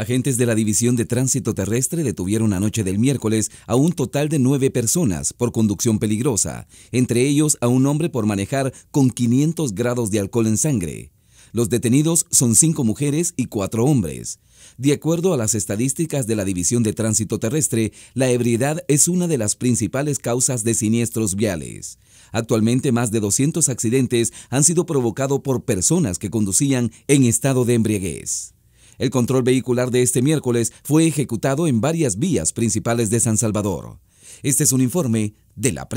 Agentes de la División de Tránsito Terrestre detuvieron anoche del miércoles a un total de nueve personas por conducción peligrosa, entre ellos a un hombre por manejar con 500 grados de alcohol en sangre. Los detenidos son cinco mujeres y cuatro hombres. De acuerdo a las estadísticas de la División de Tránsito Terrestre, la ebriedad es una de las principales causas de siniestros viales. Actualmente más de 200 accidentes han sido provocados por personas que conducían en estado de embriaguez. El control vehicular de este miércoles fue ejecutado en varias vías principales de San Salvador. Este es un informe de la